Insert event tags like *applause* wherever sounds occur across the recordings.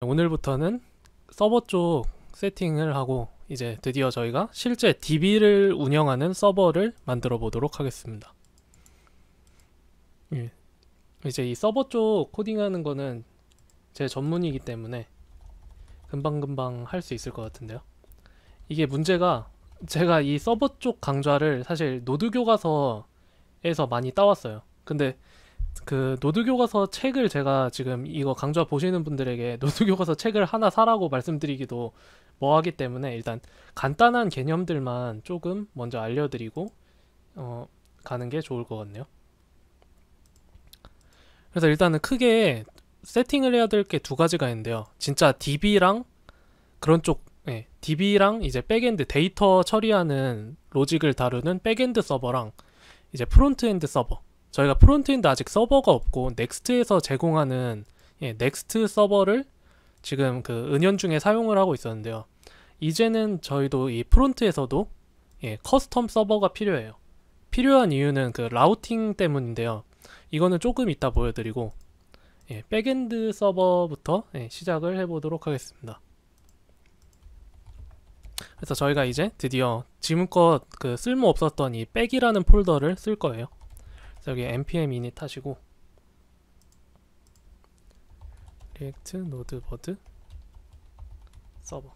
오늘부터는 서버 쪽 세팅을 하고 이제 드디어 저희가 실제 DB를 운영하는 서버를 만들어 보도록 하겠습니다. 예. 이제 이 서버 쪽 코딩하는 거는 제 전문이기 때문에 금방금방 할 수 있을 것 같은데요. 이게 문제가 제가 이 서버 쪽 강좌를 사실 노드 교과서에서 많이 따왔어요. 근데 그 노드 교과서 책을 제가 지금 이거 강좌 보시는 분들에게 *laughs* 노드 교과서 책을 하나 사라고 말씀드리기도 뭐하기 때문에 일단 간단한 개념들만 조금 먼저 알려드리고 어, 가는 게 좋을 것 같네요. 그래서 일단은 크게 세팅을 해야 될 게 두 가지가 있는데요. 진짜 DB랑 그런 쪽, 네, DB랑 이제 백엔드 데이터 처리하는 로직을 다루는 백엔드 서버랑 이제 프론트엔드 서버 저희가 프론트인도 아직 서버가 없고 넥스트에서 제공하는 예, 넥스트 서버를 지금 그 은연중에 사용을 하고 있었는데요. 이제는 저희도 이 프론트에서도 예, 커스텀 서버가 필요해요. 필요한 이유는 그 라우팅 때문인데요. 이거는 조금 이따 보여드리고 예, 백엔드 서버부터 예, 시작을 해보도록 하겠습니다. 그래서 저희가 이제 드디어 지금껏 그 쓸모없었던 이 백이라는 폴더를 쓸 거예요. 여기 npm init 하시고 react 리액트 노 e 버드 서버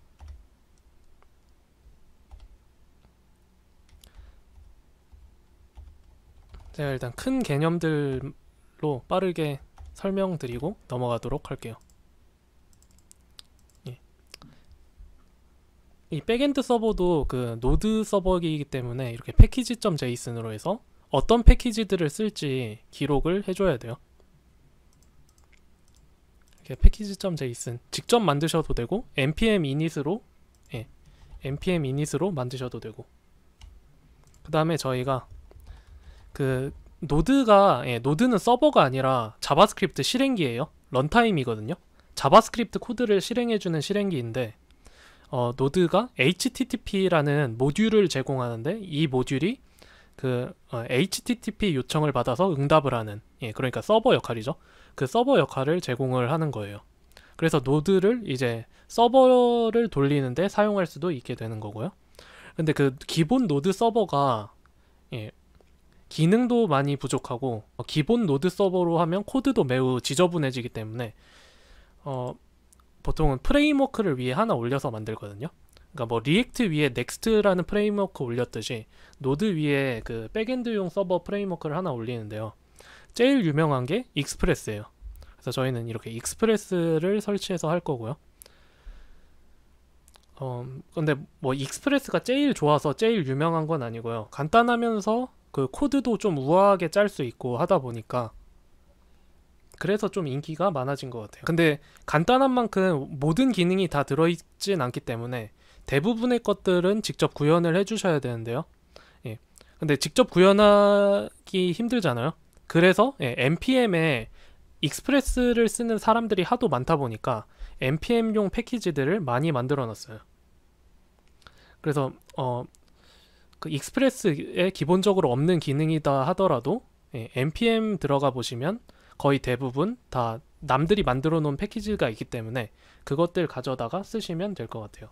제가 일단 큰 개념들로 빠르게 설명드리고 넘어가도록 할게요 예. 이 백엔드 서버도 그 노드 서버이기 때문에 이렇게 패키지.json으로 해서 어떤 패키지들을 쓸지 기록을 해줘야 돼요. 이렇게 패키지.json 직접 만드셔도 되고 npm init으로 예, npm init으로 만드셔도 되고 그 다음에 저희가 그 노드가 예, 노드는 서버가 아니라 자바스크립트 실행기예요. 런타임이거든요. 자바스크립트 코드를 실행해주는 실행기인데 어, 노드가 HTTP라는 모듈을 제공하는데 이 모듈이 그 어, HTTP 요청을 받아서 응답을 하는 예, 그러니까 서버 역할이죠. 그 서버 역할을 제공을 하는 거예요. 그래서 노드를 이제 서버를 돌리는데 사용할 수도 있게 되는 거고요. 근데 그 기본 노드 서버가 예, 기능도 많이 부족하고 어, 기본 노드 서버로 하면 코드도 매우 지저분해지기 때문에 어, 보통은 프레임워크를 위해 하나 올려서 만들거든요. 그러니까 뭐 리액트 위에 넥스트라는 프레임워크 올렸듯이 노드 위에 그 백엔드용 서버 프레임워크를 하나 올리는데요. 제일 유명한 게 익스프레스예요. 그래서 저희는 이렇게 익스프레스를 설치해서 할 거고요. 어, 근데 뭐 익스프레스가 제일 좋아서 제일 유명한 건 아니고요. 간단하면서 그 코드도 좀 우아하게 짤 수 있고 하다 보니까 그래서 좀 인기가 많아진 것 같아요. 근데 간단한 만큼 모든 기능이 다 들어있진 않기 때문에 대부분의 것들은 직접 구현을 해주셔야 되는데요. 예. 근데 직접 구현하기 힘들잖아요. 그래서 예, npm에 익스프레스를 쓰는 사람들이 하도 많다 보니까 npm용 패키지들을 많이 만들어 놨어요. 그래서 어, 그 익스프레스에 기본적으로 없는 기능이다 하더라도 예, npm 들어가 보시면 거의 대부분 다 남들이 만들어 놓은 패키지가 있기 때문에 그것들 가져다가 쓰시면 될 것 같아요.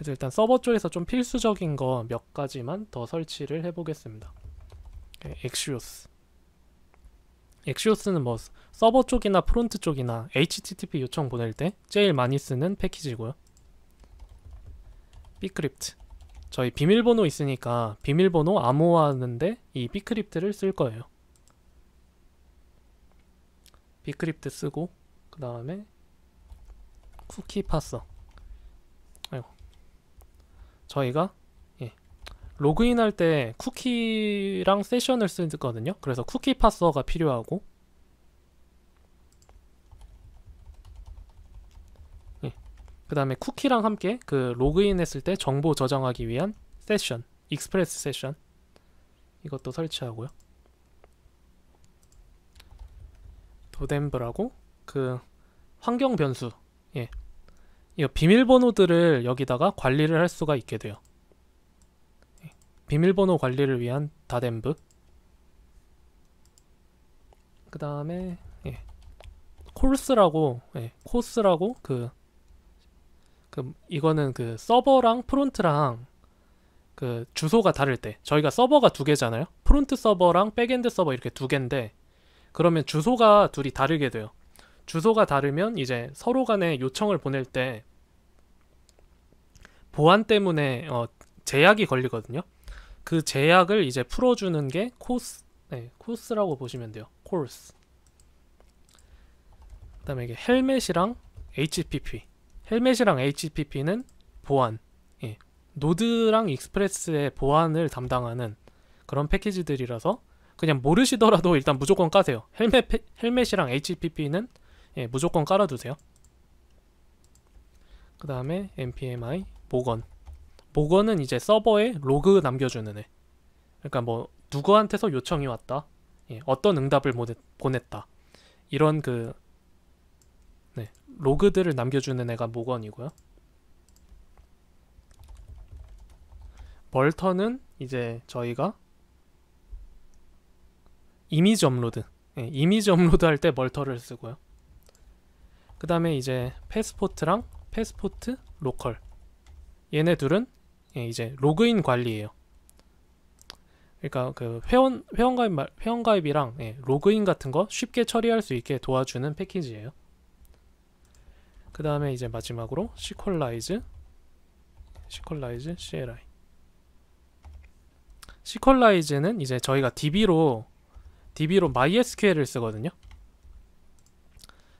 그래서 일단 서버 쪽에서 좀 필수적인 거 몇 가지만 더 설치를 해보겠습니다. 엑시오스 네, 엑시오스는 뭐 서버 쪽이나 프론트 쪽이나 HTTP 요청 보낼 때 제일 많이 쓰는 패키지고요. 비크립트 저희 비밀번호 있으니까 비밀번호 암호화하는데 이 비크립트를 쓸 거예요. 비크립트 쓰고 그 다음에 쿠키 파서 아이고 저희가 예, 로그인할 때 쿠키랑 세션을 쓰거든요. 그래서 쿠키 파서가 필요하고 예, 그 다음에 쿠키랑 함께 그 로그인했을 때 정보 저장하기 위한 세션, 익스프레스 세션 이것도 설치하고요. 도덴브라고 그 환경 변수 예이 비밀번호들을 여기다가 관리를 할 수가 있게 돼요. 비밀번호 관리를 위한 다덴브 그 다음에 예. 콜스라고 예. 코스라고 그, 그 이거는 그 서버랑 프론트랑 그 주소가 다를 때 저희가 서버가 두 개잖아요 프론트 서버랑 백엔드 서버 이렇게 두 개인데 그러면 주소가 둘이 다르게 돼요 주소가 다르면 이제 서로 간에 요청을 보낼 때 보안 때문에 어, 제약이 걸리거든요. 그 제약을 이제 풀어주는 게 코스, 네, 코스라고 보시면 돼요. 코스. 그 다음에 이게 헬멧이랑 HPP. 헬멧이랑 HPP는 보안. 예. 노드랑 익스프레스의 보안을 담당하는 그런 패키지들이라서 그냥 모르시더라도 일단 무조건 까세요. 헬멧, 헬멧이랑 HPP는 예, 무조건 깔아두세요. 그 다음에 MPMI, 모건모건은 이제 서버에 로그 남겨주는 애 그러니까 뭐 누구한테서 요청이 왔다 예, 어떤 응답을 보냈다 이런 그 네, 로그들을 남겨주는 애가 모건이고요 멀터는 이제 저희가 이미지 업로드 예, 이미지 업로드 할 때 멀터를 쓰고요 그 다음에 이제 패스포트랑 패스포트 로컬 얘네 둘은 예, 이제 로그인 관리예요. 그러니까 그 회원 회원 가입 말 회원 가입이랑 예, 로그인 같은 거 쉽게 처리할 수 있게 도와주는 패키지예요. 그 다음에 이제 마지막으로 시퀄라이즈 시퀄라이즈 CLI 시퀄라이즈는 이제 저희가 DB로 DB로 MySQL을 쓰거든요.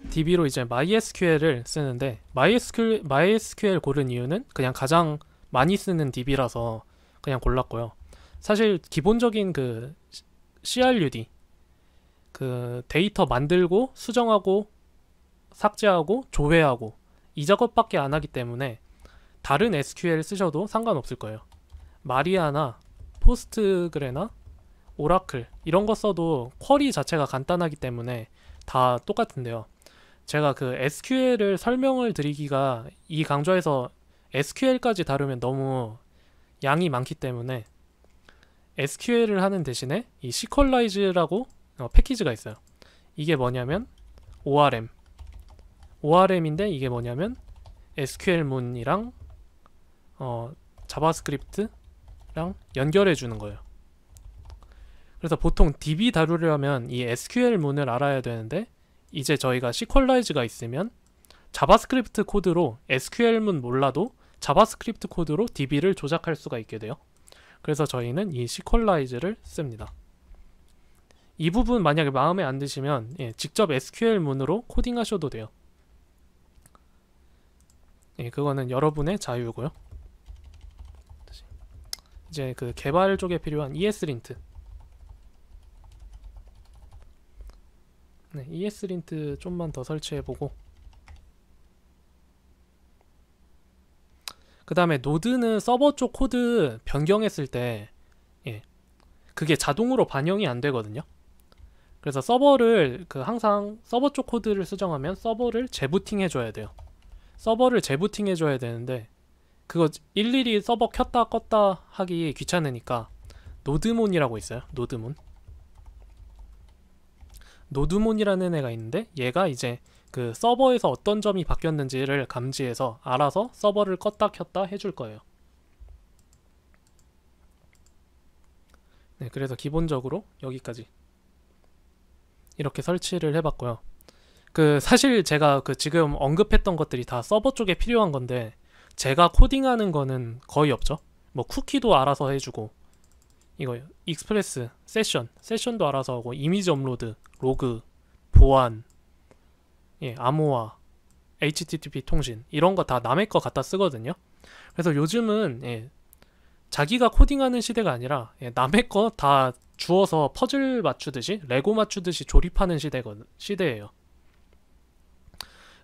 DB로 이제 MySQL을 쓰는데 MySQL, MySQL 고른 이유는 그냥 가장 많이 쓰는 DB라서 그냥 골랐고요. 사실 기본적인 그 CRUD 그 데이터 만들고 수정하고 삭제하고 조회하고 이 작업밖에 안 하기 때문에 다른 SQL 쓰셔도 상관없을 거예요. 마리아나 포스트그레나 오라클 이런 거 써도 쿼리 자체가 간단하기 때문에 다 똑같은데요. 제가 그 SQL을 설명을 드리기가 이 강좌에서 SQL까지 다루면 너무 양이 많기 때문에 SQL을 하는 대신에 이 SQLize라고 어, 패키지가 있어요. 이게 뭐냐면 ORM ORM인데 이게 뭐냐면 SQL문이랑 어, 자바스크립트랑 연결해 주는 거예요. 그래서 보통 DB 다루려면 이 SQL문을 알아야 되는데 이제 저희가 시퀄라이즈가 있으면 자바스크립트 코드로 SQL문 몰라도 자바스크립트 코드로 DB를 조작할 수가 있게 돼요. 그래서 저희는 이 시퀄라이즈를 씁니다. 이 부분 만약에 마음에 안 드시면 예, 직접 SQL 문으로 코딩하셔도 돼요. 예, 그거는 여러분의 자유고요. 이제 그 개발 쪽에 필요한 ESLint 네, ES린트 좀만 더 설치해보고 그 다음에 노드는 서버 쪽 코드 변경했을 때 예, 그게 자동으로 반영이 안 되거든요 그래서 서버를 그 항상 서버 쪽 코드를 수정하면 서버를 재부팅 해줘야 돼요 서버를 재부팅 해줘야 되는데 그거 일일이 서버 켰다 껐다 하기 귀찮으니까 노드몬이라고 있어요 노드몬 노드몬이라는 애가 있는데 얘가 이제 그 서버에서 어떤 점이 바뀌었는지를 감지해서 알아서 서버를 껐다 켰다 해줄 거예요. 네, 그래서 기본적으로 여기까지 이렇게 설치를 해봤고요. 그 사실 제가 그 지금 언급했던 것들이 다 서버 쪽에 필요한 건데 제가 코딩하는 거는 거의 없죠. 뭐 쿠키도 알아서 해주고 이거 익스프레스, 세션, 세션도 알아서 하고 이미지 업로드, 로그, 보안, 예, 암호화, HTTP 통신 이런 거 다 남의 거 갖다 쓰거든요. 그래서 요즘은 예, 자기가 코딩하는 시대가 아니라 예, 남의 거 다주어서 퍼즐 맞추듯이 레고 맞추듯이 조립하는 시대거 시대예요.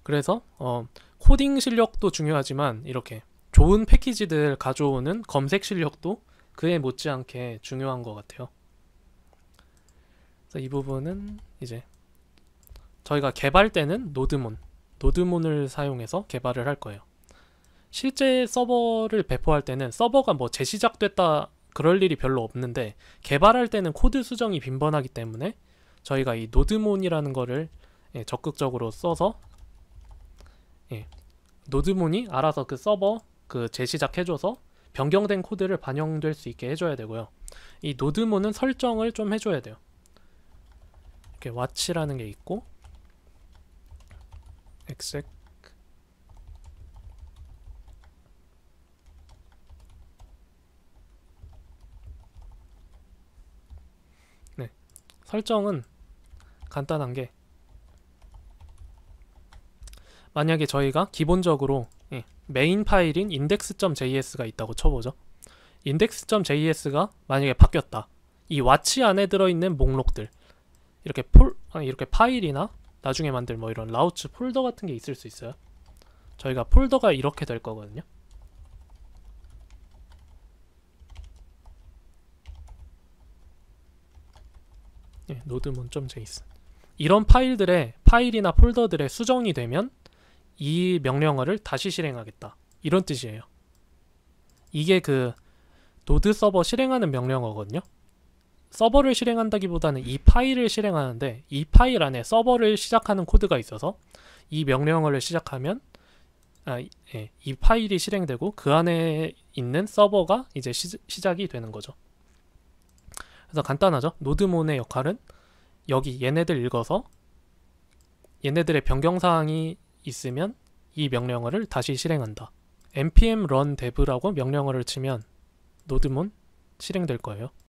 그래서 어, 코딩 실력도 중요하지만 이렇게 좋은 패키지들 가져오는 검색 실력도 그에 못지않게 중요한 것 같아요. 그래서 이 부분은 이제 저희가 개발 때는 노드몬, 노드몬을 사용해서 개발을 할 거예요. 실제 서버를 배포할 때는 서버가 뭐 재시작됐다 그럴 일이 별로 없는데 개발할 때는 코드 수정이 빈번하기 때문에 저희가 이 노드몬이라는 거를 예, 적극적으로 써서 예, 노드몬이 알아서 그 서버 그 재시작해줘서 변경된 코드를 반영될 수 있게 해줘야 되고요. 이노드문는 설정을 좀 해줘야 돼요. 이렇게 watch라는 게 있고 exec 네 설정은 간단한 게 만약에 저희가 기본적으로 메인 파일인 index.js가 있다고 쳐보죠. index.js가 만약에 바뀌었다. 이 와치 안에 들어있는 목록들 이렇게 폴 이렇게 파일이나 나중에 만들 뭐 이런 라우츠 폴더 같은 게 있을 수 있어요. 저희가 폴더가 이렇게 될 거거든요. 예, 노드문 j s 이런 파일들의 파일이나 폴더들의 수정이 되면 이 명령어를 다시 실행하겠다 이런 뜻이에요 이게 그 노드 서버 실행하는 명령어거든요 서버를 실행한다기보다는 이 파일을 실행하는데 이 파일 안에 서버를 시작하는 코드가 있어서 이 명령어를 시작하면 아, 예, 이 파일이 실행되고 그 안에 있는 서버가 이제 시, 시작이 되는 거죠 그래서 간단하죠 노드몬의 역할은 여기 얘네들 읽어서 얘네들의 변경사항이 있으면 이 명령어를 다시 실행한다. npm run dev라고 명령어를 치면 노드문 실행될 거예요.